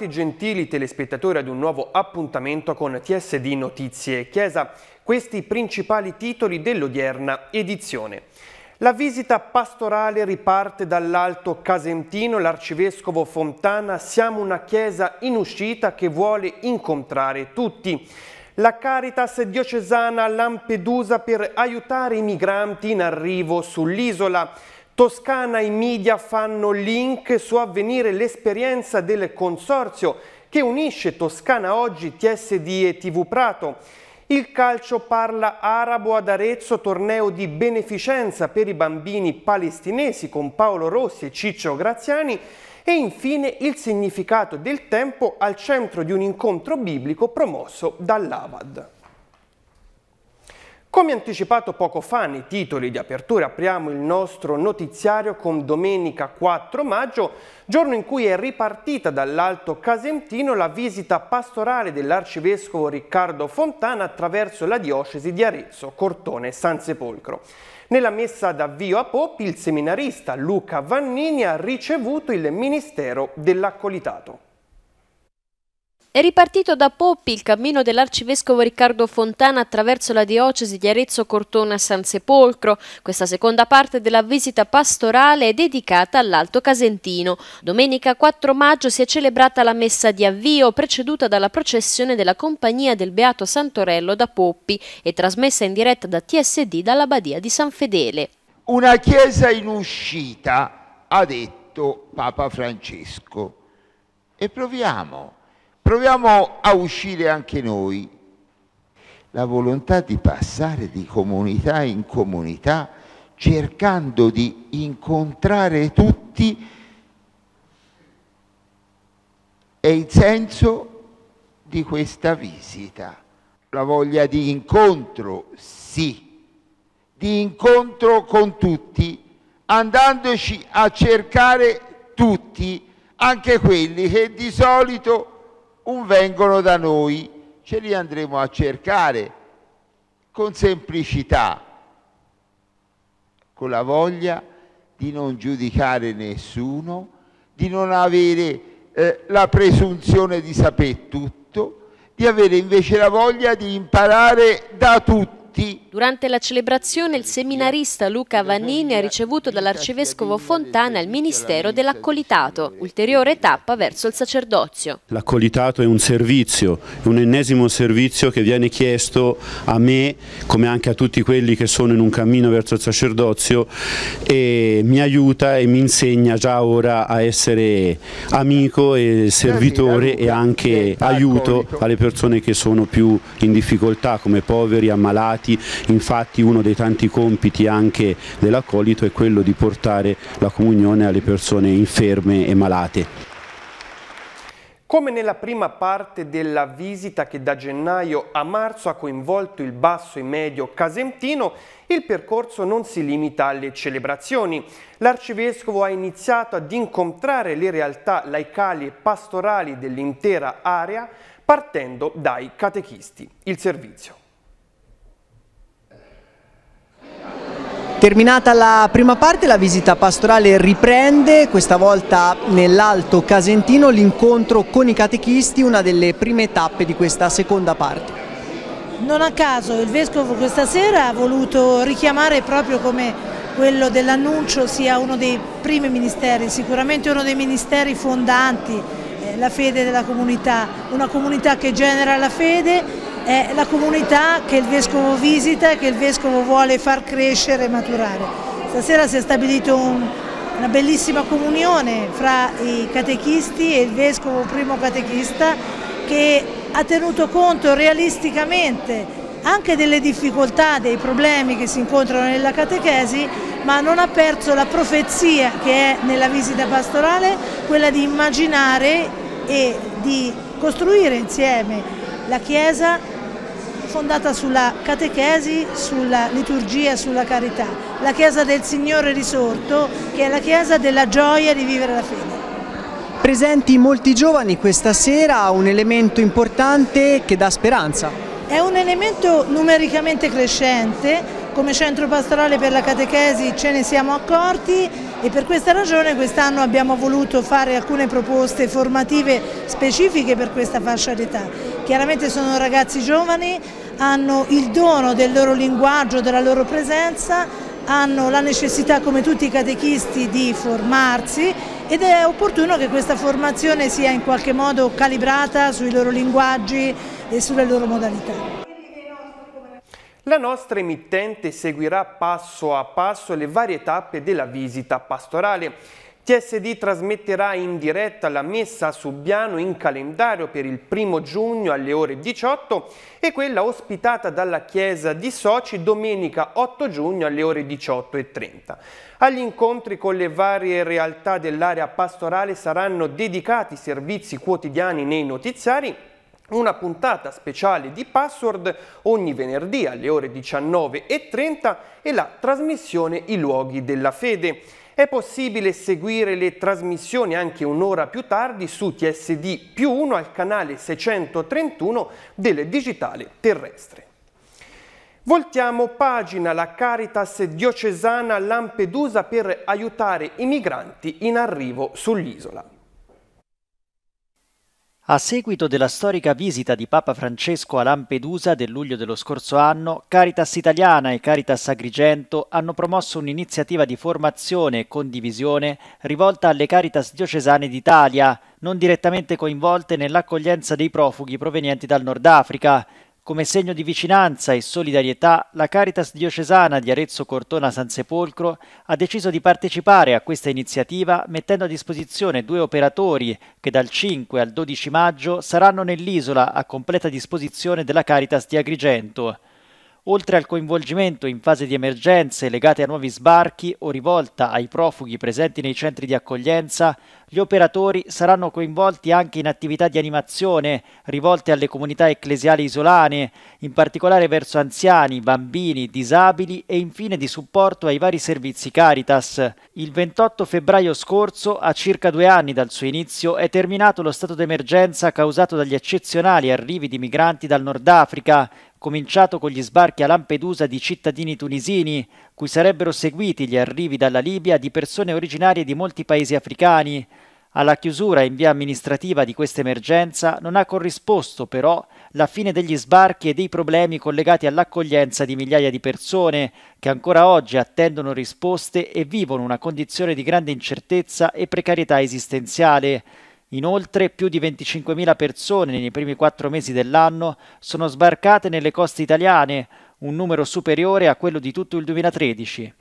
Bentrovati gentili telespettatori ad un nuovo appuntamento con TSD Notizie Chiesa, questi i principali titoli dell'odierna edizione. La visita pastorale riparte dall'Alto Casentino, l'arcivescovo Fontana, siamo una chiesa in uscita che vuole incontrare tutti. La Caritas diocesana Lampedusa per aiutare i migranti in arrivo sull'isola. Toscana i Media fanno link su avvenire l'esperienza del consorzio che unisce Toscana Oggi, TSD e TV Prato. Il calcio parla arabo ad Arezzo, torneo di beneficenza per i bambini palestinesi con Paolo Rossi e Ciccio Graziani e infine il significato del tempo al centro di un incontro biblico promosso dall'Avad. Come anticipato poco fa nei titoli di apertura, apriamo il nostro notiziario con domenica 4 maggio, giorno in cui è ripartita dall'Alto Casentino la visita pastorale dell'arcivescovo Riccardo Fontana attraverso la diocesi di Arezzo, Cortone e San Sepolcro. Nella messa d'avvio a Poppi il seminarista Luca Vannini ha ricevuto il Ministero dell'Accolitato. È ripartito da Poppi il cammino dell'arcivescovo Riccardo Fontana attraverso la diocesi di Arezzo Cortona San Sepolcro. Questa seconda parte della visita pastorale è dedicata all'Alto Casentino. Domenica 4 maggio si è celebrata la messa di avvio, preceduta dalla processione della Compagnia del Beato Santorello da Poppi e trasmessa in diretta da TSD dalla Badia di San Fedele. Una chiesa in uscita, ha detto Papa Francesco. E proviamo Proviamo a uscire anche noi. La volontà di passare di comunità in comunità cercando di incontrare tutti è il senso di questa visita. La voglia di incontro, sì, di incontro con tutti, andandoci a cercare tutti, anche quelli che di solito un vengono da noi, ce li andremo a cercare con semplicità, con la voglia di non giudicare nessuno, di non avere eh, la presunzione di sapere tutto, di avere invece la voglia di imparare da tutti tutti. Durante la celebrazione il seminarista Luca Vannini ha ricevuto dall'arcivescovo Fontana il ministero dell'accolitato, ulteriore tappa verso il sacerdozio. L'accolitato è un servizio, un ennesimo servizio che viene chiesto a me come anche a tutti quelli che sono in un cammino verso il sacerdozio e mi aiuta e mi insegna già ora a essere amico e servitore e anche aiuto alle persone che sono più in difficoltà come poveri, ammalati impegnati, infatti uno dei tanti compiti anche dell'accolito è quello di portare la comunione alle persone inferme e malate. Come nella prima parte della visita che da gennaio a marzo ha coinvolto il basso e medio casentino, il percorso non si limita alle celebrazioni. L'arcivescovo ha iniziato ad incontrare le realtà laicali e pastorali dell'intera area partendo dai catechisti. Il servizio. Terminata la prima parte la visita pastorale riprende, questa volta nell'Alto Casentino, l'incontro con i catechisti, una delle prime tappe di questa seconda parte. Non a caso il Vescovo questa sera ha voluto richiamare proprio come quello dell'annuncio sia uno dei primi ministeri, sicuramente uno dei ministeri fondanti, eh, la fede della comunità, una comunità che genera la fede è la comunità che il Vescovo visita e che il Vescovo vuole far crescere e maturare. Stasera si è stabilito un, una bellissima comunione fra i catechisti e il Vescovo primo catechista che ha tenuto conto realisticamente anche delle difficoltà, dei problemi che si incontrano nella catechesi, ma non ha perso la profezia che è nella visita pastorale, quella di immaginare e di costruire insieme la Chiesa fondata sulla catechesi, sulla liturgia e sulla carità. La Chiesa del Signore risorto, che è la Chiesa della gioia di vivere la fede. Presenti molti giovani questa sera, un elemento importante che dà speranza. È un elemento numericamente crescente, come centro pastorale per la catechesi ce ne siamo accorti e per questa ragione quest'anno abbiamo voluto fare alcune proposte formative specifiche per questa fascia d'età. Chiaramente sono ragazzi giovani, hanno il dono del loro linguaggio, della loro presenza, hanno la necessità come tutti i catechisti di formarsi ed è opportuno che questa formazione sia in qualche modo calibrata sui loro linguaggi e sulle loro modalità. La nostra emittente seguirà passo a passo le varie tappe della visita pastorale TSD trasmetterà in diretta la messa a Subiano in calendario per il primo giugno alle ore 18 e quella ospitata dalla chiesa di Soci domenica 8 giugno alle ore 18.30. Agli incontri con le varie realtà dell'area pastorale saranno dedicati servizi quotidiani nei notiziari una puntata speciale di Password ogni venerdì alle ore 19.30 e la trasmissione I luoghi della fede. È possibile seguire le trasmissioni anche un'ora più tardi su TSD più 1 al canale 631 del digitale terrestre. Voltiamo pagina la Caritas diocesana Lampedusa per aiutare i migranti in arrivo sull'isola. A seguito della storica visita di Papa Francesco a Lampedusa del luglio dello scorso anno, Caritas Italiana e Caritas Agrigento hanno promosso un'iniziativa di formazione e condivisione rivolta alle Caritas diocesane d'Italia, non direttamente coinvolte nell'accoglienza dei profughi provenienti dal Nord Africa, come segno di vicinanza e solidarietà, la Caritas diocesana di Arezzo Cortona Sansepolcro ha deciso di partecipare a questa iniziativa mettendo a disposizione due operatori che dal 5 al 12 maggio saranno nell'isola a completa disposizione della Caritas di Agrigento. Oltre al coinvolgimento in fase di emergenze legate a nuovi sbarchi o rivolta ai profughi presenti nei centri di accoglienza, gli operatori saranno coinvolti anche in attività di animazione rivolte alle comunità ecclesiali isolane, in particolare verso anziani, bambini, disabili e infine di supporto ai vari servizi Caritas. Il 28 febbraio scorso, a circa due anni dal suo inizio, è terminato lo stato d'emergenza causato dagli eccezionali arrivi di migranti dal Nord Africa, cominciato con gli sbarchi a Lampedusa di cittadini tunisini, cui sarebbero seguiti gli arrivi dalla Libia di persone originarie di molti paesi africani, alla chiusura in via amministrativa di questa emergenza non ha corrisposto però la fine degli sbarchi e dei problemi collegati all'accoglienza di migliaia di persone che ancora oggi attendono risposte e vivono una condizione di grande incertezza e precarietà esistenziale. Inoltre, più di 25.000 persone nei primi quattro mesi dell'anno sono sbarcate nelle coste italiane, un numero superiore a quello di tutto il 2013.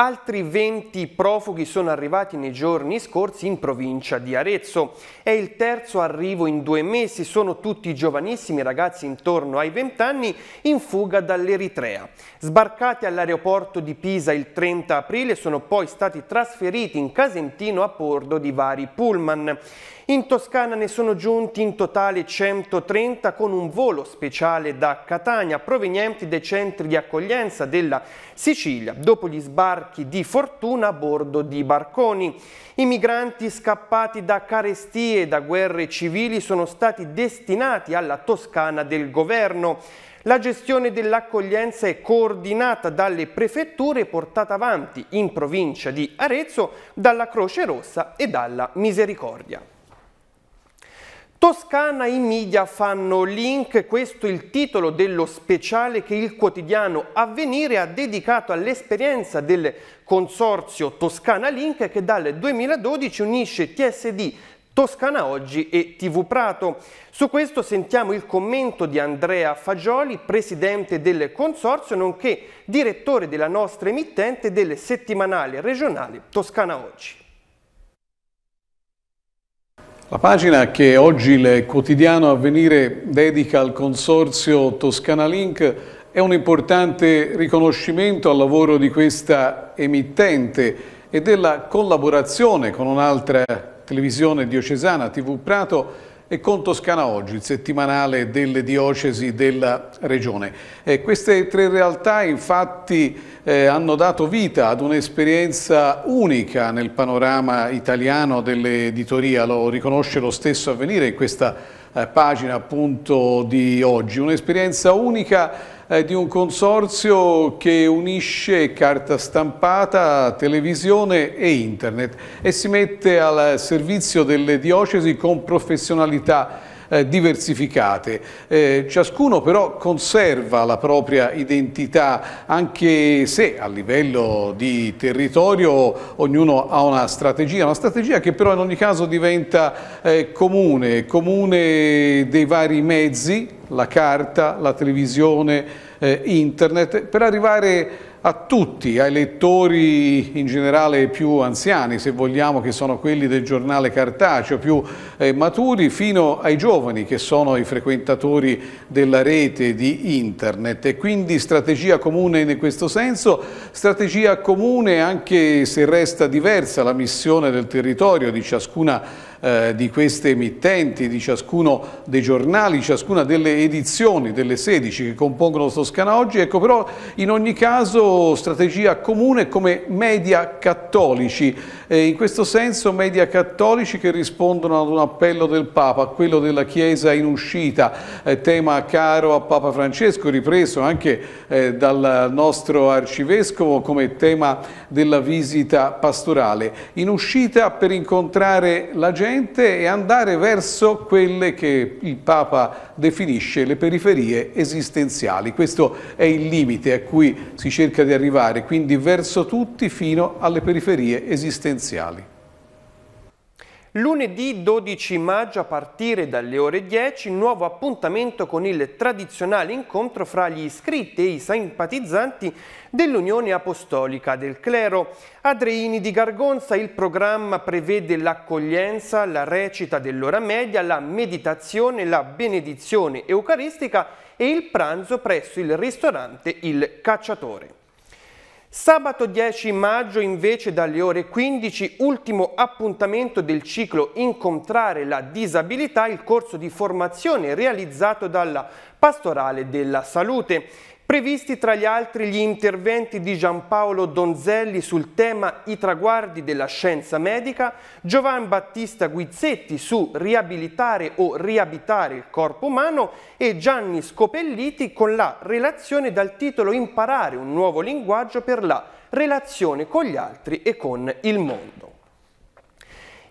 Altri 20 profughi sono arrivati nei giorni scorsi in provincia di Arezzo. È il terzo arrivo in due mesi, sono tutti giovanissimi ragazzi intorno ai 20 anni in fuga dall'Eritrea. Sbarcati all'aeroporto di Pisa il 30 aprile sono poi stati trasferiti in Casentino a bordo di vari pullman. In Toscana ne sono giunti in totale 130 con un volo speciale da Catania provenienti dai centri di accoglienza della Sicilia. Dopo gli sbarchi varchi di fortuna a bordo di barconi. I migranti scappati da carestie e da guerre civili sono stati destinati alla Toscana del governo. La gestione dell'accoglienza è coordinata dalle prefetture e portata avanti in provincia di Arezzo dalla Croce Rossa e dalla Misericordia. Toscana i media fanno link, questo è il titolo dello speciale che il quotidiano Avvenire ha dedicato all'esperienza del consorzio Toscana Link che dal 2012 unisce TSD Toscana Oggi e TV Prato. Su questo sentiamo il commento di Andrea Fagioli, presidente del consorzio, nonché direttore della nostra emittente del settimanale regionale Toscana Oggi. La pagina che oggi il quotidiano Avvenire dedica al consorzio Toscana Link è un importante riconoscimento al lavoro di questa emittente e della collaborazione con un'altra televisione diocesana, TV Prato, e con Toscana Oggi, il settimanale delle diocesi della regione. Eh, queste tre realtà infatti eh, hanno dato vita ad un'esperienza unica nel panorama italiano dell'editoria, lo riconosce lo stesso avvenire in questa eh, pagina appunto di oggi. Un'esperienza unica eh, di un consorzio che unisce carta stampata, televisione e internet e si mette al servizio delle diocesi con professionalità eh, diversificate. Eh, ciascuno però conserva la propria identità anche se a livello di territorio ognuno ha una strategia, una strategia che però in ogni caso diventa eh, comune, comune dei vari mezzi, la carta, la televisione, eh, internet, per arrivare a a tutti, ai lettori in generale più anziani, se vogliamo, che sono quelli del giornale cartaceo, più eh, maturi, fino ai giovani che sono i frequentatori della rete di internet. E quindi strategia comune in questo senso, strategia comune anche se resta diversa la missione del territorio di ciascuna eh, di queste emittenti, di ciascuno dei giornali, ciascuna delle edizioni, delle 16 che compongono Toscana Oggi, ecco però in ogni caso strategia comune come media cattolici, eh, in questo senso media cattolici che rispondono ad un appello del Papa, a quello della Chiesa in uscita, eh, tema caro a Papa Francesco, ripreso anche eh, dal nostro arcivescovo come tema della visita pastorale, in uscita per incontrare la gente Occidente e andare verso quelle che il Papa definisce le periferie esistenziali. Questo è il limite a cui si cerca di arrivare, quindi verso tutti fino alle periferie esistenziali. Lunedì 12 maggio a partire dalle ore 10 nuovo appuntamento con il tradizionale incontro fra gli iscritti e i simpatizzanti dell'Unione Apostolica del Clero. A Dreini di Gargonza il programma prevede l'accoglienza, la recita dell'ora media, la meditazione, la benedizione eucaristica e il pranzo presso il ristorante Il Cacciatore. Sabato 10 maggio invece dalle ore 15, ultimo appuntamento del ciclo Incontrare la disabilità, il corso di formazione realizzato dalla Pastorale della Salute. Previsti tra gli altri gli interventi di Giampaolo Donzelli sul tema I traguardi della scienza medica, Giovan Battista Guizzetti su riabilitare o riabitare il corpo umano e Gianni Scopelliti con la relazione dal titolo Imparare un nuovo linguaggio per la relazione con gli altri e con il mondo.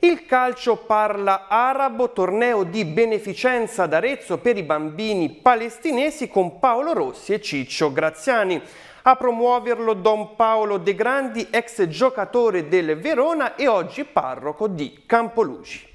Il calcio parla arabo, torneo di beneficenza ad Arezzo per i bambini palestinesi con Paolo Rossi e Ciccio Graziani. A promuoverlo Don Paolo De Grandi, ex giocatore del Verona e oggi parroco di Campolucci.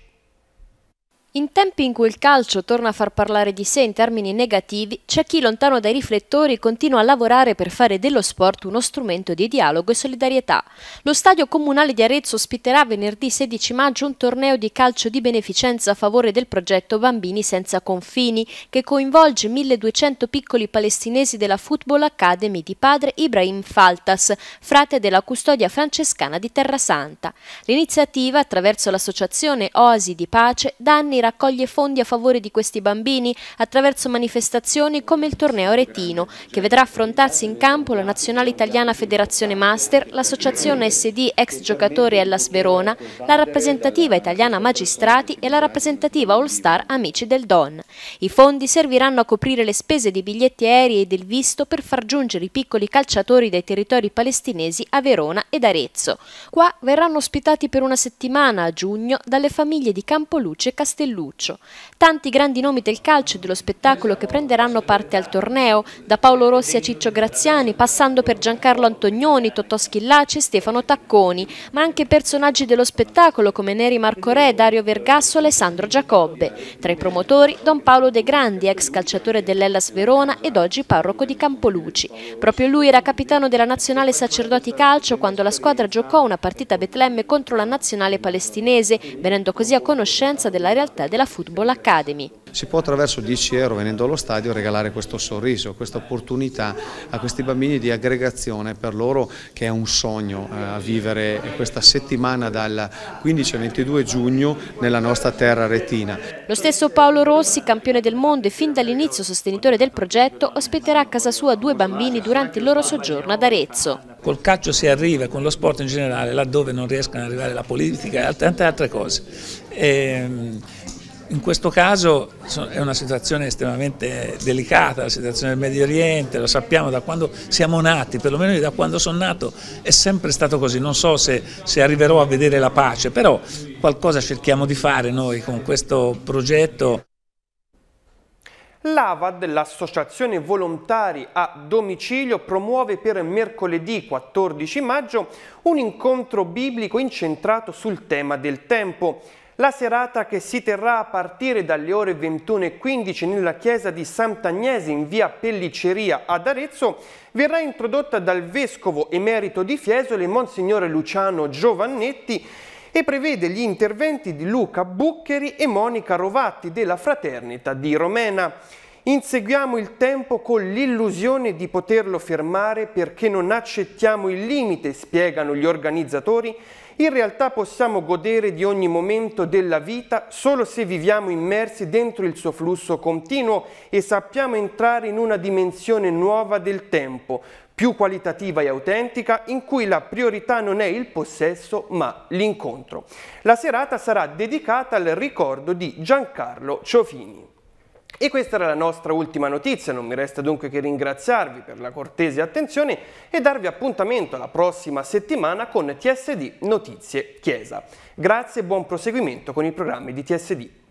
In tempi in cui il calcio torna a far parlare di sé in termini negativi, c'è chi lontano dai riflettori continua a lavorare per fare dello sport uno strumento di dialogo e solidarietà. Lo stadio comunale di Arezzo ospiterà venerdì 16 maggio un torneo di calcio di beneficenza a favore del progetto Bambini senza confini, che coinvolge 1200 piccoli palestinesi della Football Academy di padre Ibrahim Faltas, frate della custodia francescana di Terrasanta. L'iniziativa, attraverso l'associazione Oasi di Pace, da anni raccoglie fondi a favore di questi bambini attraverso manifestazioni come il torneo Retino, che vedrà affrontarsi in campo la Nazionale Italiana Federazione Master, l'Associazione SD ex giocatori Ellas Verona, la rappresentativa italiana Magistrati e la rappresentativa All Star Amici del Don. I fondi serviranno a coprire le spese dei biglietti aerei e del visto per far giungere i piccoli calciatori dai territori palestinesi a Verona ed Arezzo. Qua verranno ospitati per una settimana a giugno dalle famiglie di Campoluce e Castellucci Belluccio. Tanti grandi nomi del calcio e dello spettacolo che prenderanno parte al torneo, da Paolo Rossi a Ciccio Graziani, passando per Giancarlo Antonioni, Totò Schillaci e Stefano Tacconi, ma anche personaggi dello spettacolo come Neri Marco Re, Dario Vergasso e Alessandro Giacobbe. Tra i promotori Don Paolo De Grandi, ex calciatore dell'Ellas Verona ed oggi parroco di Campoluci. Proprio lui era capitano della nazionale sacerdoti calcio quando la squadra giocò una partita a Betlemme contro la nazionale palestinese, venendo così a conoscenza della realtà offerta della Football Academy. Si può attraverso 10 euro venendo allo stadio regalare questo sorriso, questa opportunità a questi bambini di aggregazione per loro che è un sogno eh, vivere questa settimana dal 15 al 22 giugno nella nostra terra retina. Lo stesso Paolo Rossi, campione del mondo e fin dall'inizio sostenitore del progetto, ospiterà a casa sua due bambini durante il loro soggiorno ad Arezzo. Col calcio si arriva, con lo sport in generale, laddove non riescono ad arrivare la politica e tante altre cose. E, ehm, in questo caso è una situazione estremamente delicata, la situazione del Medio Oriente, lo sappiamo da quando siamo nati, perlomeno da quando sono nato è sempre stato così, non so se, se arriverò a vedere la pace, però qualcosa cerchiamo di fare noi con questo progetto. L'AVAD, l'associazione volontari a domicilio, promuove per mercoledì 14 maggio un incontro biblico incentrato sul tema del tempo. La serata che si terrà a partire dalle ore 21.15 nella chiesa di Sant'Agnese in via Pelliceria ad Arezzo verrà introdotta dal vescovo emerito di Fiesole, Monsignore Luciano Giovannetti, e prevede gli interventi di Luca Buccheri e Monica Rovatti della Fraternita di Romena. Inseguiamo il tempo con l'illusione di poterlo fermare perché non accettiamo il limite, spiegano gli organizzatori, in realtà possiamo godere di ogni momento della vita solo se viviamo immersi dentro il suo flusso continuo e sappiamo entrare in una dimensione nuova del tempo, più qualitativa e autentica, in cui la priorità non è il possesso ma l'incontro. La serata sarà dedicata al ricordo di Giancarlo Ciofini. E questa era la nostra ultima notizia, non mi resta dunque che ringraziarvi per la cortese attenzione e darvi appuntamento la prossima settimana con TSD Notizie Chiesa. Grazie e buon proseguimento con i programmi di TSD.